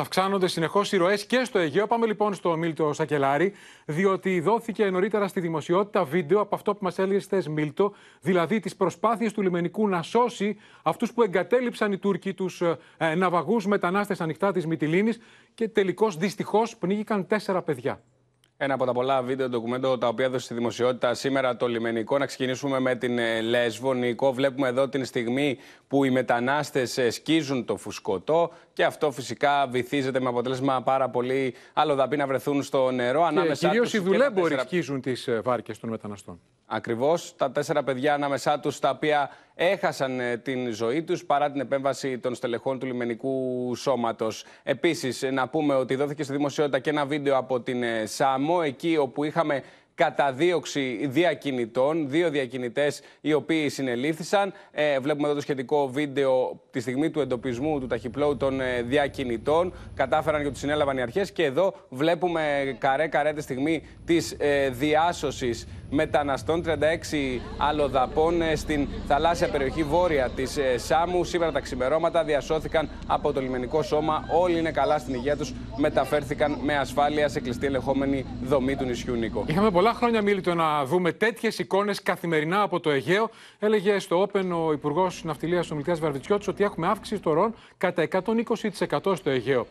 Αυξάνονται συνεχώς οι ροές και στο Αιγαίο. Πάμε λοιπόν στο Μίλτο Σακελάρη, διότι δόθηκε νωρίτερα στη δημοσιότητα βίντεο από αυτό που μας έλεγε χθες Μίλτο, δηλαδή τις προσπάθειες του λιμενικού να σώσει αυτούς που εγκατέλειψαν οι Τούρκοι, τους ε, ε ναυαγούς μετανάστες ανοιχτά της Μυτιλίνης και τελικώς δυστυχώς πνίγηκαν τέσσερα παιδιά. Ένα από τα πολλά βίντεο ντοκουμέντο τα οποία έδωσε στη δημοσιότητα σήμερα το λιμενικό. Να ξεκινήσουμε με την ε, Λέσβο. Νικό, βλέπουμε εδώ την στιγμή που οι μετανάστες ε, σκίζουν το φουσκωτό και αυτό φυσικά βυθίζεται με αποτέλεσμα πάρα πολύ άλλο δαπή να βρεθούν στο νερό. ανάμεσά κυρίως οι δουλέμποροι σκίζουν τις ε, βάρκες των μεταναστών. ακριβώς Τα τέσσερα παιδιά ανάμεσά τους τα οποία έχασαν ε, την ζωή τους παρά την επέμβαση των στελεχών του λιμενικού σώματος. Επίσης, να πούμε ότι δόθηκε στη δημοσιότητα και ένα βίντεο από την ε, ΣΑΜΟ, εκεί όπου είχαμε καταδίωξη διακινητών, δύο διακινητές οι οποίοι συνελήφθησαν. Ε, βλέπουμε εδώ το σχετικό βίντεο τη στιγμή του εντοπισμού του ταχυπλώου των ε, διακινητών. Κατάφεραν και τους συνέλαβαν οι αρχές και εδώ βλέπουμε καρέ καρέ τη στιγμή της ε, διάσωσης μεταναστών, 36 αλλοδαπών ε, στην θαλάσσια περιοχή βόρεια της ε, Σάμου. Σήμερα τα ξημερώματα διασώθηκαν από το λιμενικό σώμα. Όλοι είναι καλά στην υγεία τους. Μεταφέρθηκαν με ασφάλεια σε κλειστή ελεγχόμενη δομή του νησιού Νίκο. Είχαμε πολλά χρόνια μίλητο να δούμε τέτοιες εικόνες καθημερινά από το Αιγαίο. Έλεγε στο Όπεν ο Υπουργός Ναυτιλίας ο Μιλτιάς Βαρβιτσιώτης ότι έχουμε αύξηση των κατά 120% στο Αιγαίο.